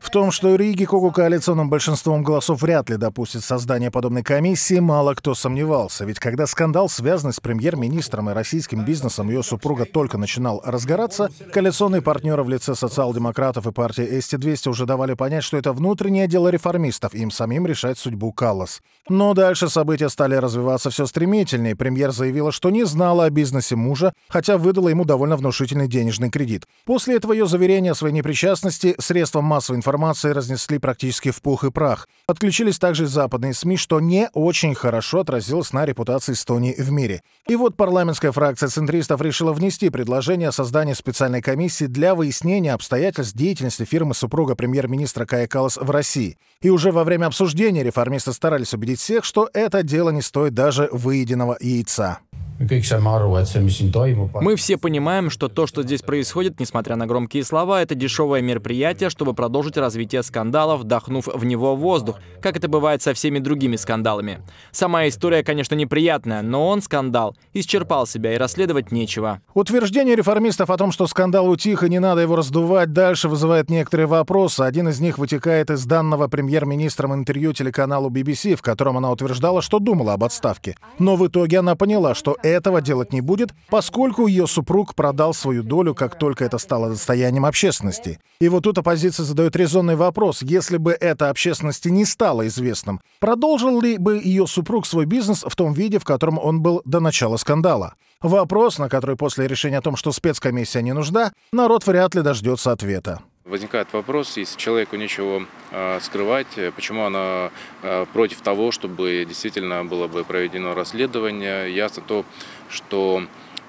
В том, что Ригикогу коалиционным большинством голосов вряд ли допустит создание подобной комиссии, мало кто сомневался. Ведь когда скандал, связанный с премьер-министром и российским бизнесом ее супруга, только начинал разгораться, коалиционные партнеры в лице социал-демократов и партии СТ-200 уже давали понять, что это внутреннее дело реформистов, им самим решать судьбу Каллас. Но дальше события стали развиваться все стремительнее. Премьер заявила, что не знала о бизнесе мужа, хотя выдала ему довольно внушительный денежный кредит. После этого ее заверения о своей непричастности средством массовой информации разнесли практически в пух и прах. Подключились также западные СМИ, что не очень хорошо отразилось на репутации Эстонии в мире. И вот парламентская фракция центристов решила внести предложение о создании специальной комиссии для выяснения обстоятельств деятельности фирмы супруга премьер-министра Кая Калас в России. И уже во время обсуждения реформисты старались убедить всех, что это дело не стоит даже выеденного яйца. Мы все понимаем, что то, что здесь происходит, несмотря на громкие слова, это дешевое мероприятие, чтобы продолжить развитие скандала, вдохнув в него воздух, как это бывает со всеми другими скандалами. Сама история, конечно, неприятная, но он, скандал, исчерпал себя и расследовать нечего. Утверждение реформистов о том, что скандал утих и не надо его раздувать, дальше вызывает некоторые вопросы. Один из них вытекает из данного премьер-министром интервью телеканалу BBC, в котором она утверждала, что думала об отставке. Но в итоге она поняла, что этого делать не будет, поскольку ее супруг продал свою долю, как только это стало достоянием общественности. И вот тут оппозиция задает резонный вопрос, если бы это общественности не стало известным, продолжил ли бы ее супруг свой бизнес в том виде, в котором он был до начала скандала? Вопрос, на который после решения о том, что спецкомиссия не нужна, народ вряд ли дождется ответа. Возникает вопрос, если человеку нечего а, скрывать, э, почему она а, против того, чтобы действительно было бы проведено расследование. Ясно то, что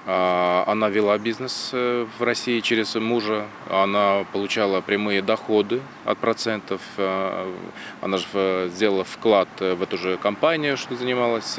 а, она вела бизнес э, в России через мужа, она получала прямые доходы от процентов, она же э, сделала вклад в эту же компанию, что занималась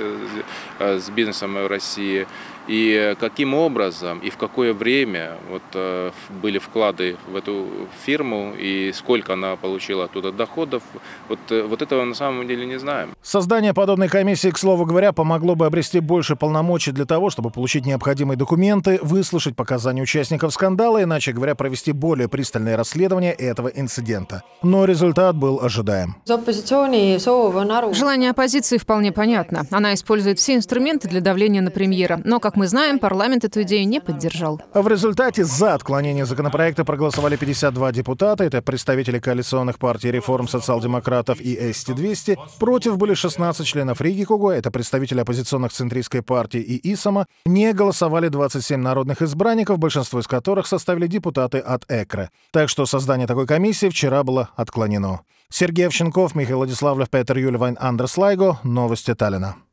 с бизнесом в России. И каким образом и в какое время вот, э, были вклады в эту фирму и сколько она получила оттуда доходов, вот, э, вот этого на самом деле не знаем. Создание подобной комиссии, к слову говоря, помогло бы обрести больше полномочий для того, чтобы получить необходимые документы, выслушать показания участников скандала, иначе говоря, провести более пристальное расследование этого инцидента. Но результат был ожидаем. Желание оппозиции вполне понятно. Она использует все инструменты для давления на премьера. Но, как мы знаем, парламент эту идею не поддержал. В результате за отклонение законопроекта проголосовали 52 депутата, это представители коалиционных партий «Реформ», «Социал-демократов» и «Эсти-200». Против были 16 членов Риги Куго, это представители оппозиционных центристской партии и Исама. Не голосовали 27 народных избранников, большинство из которых составили депутаты от ЭКРы. Так что создание такой комиссии вчера было отклонено. Сергей Овченков, Михаил Владиславлев, Петр Юльвайн, Андрес Лайго. Новости Таллина.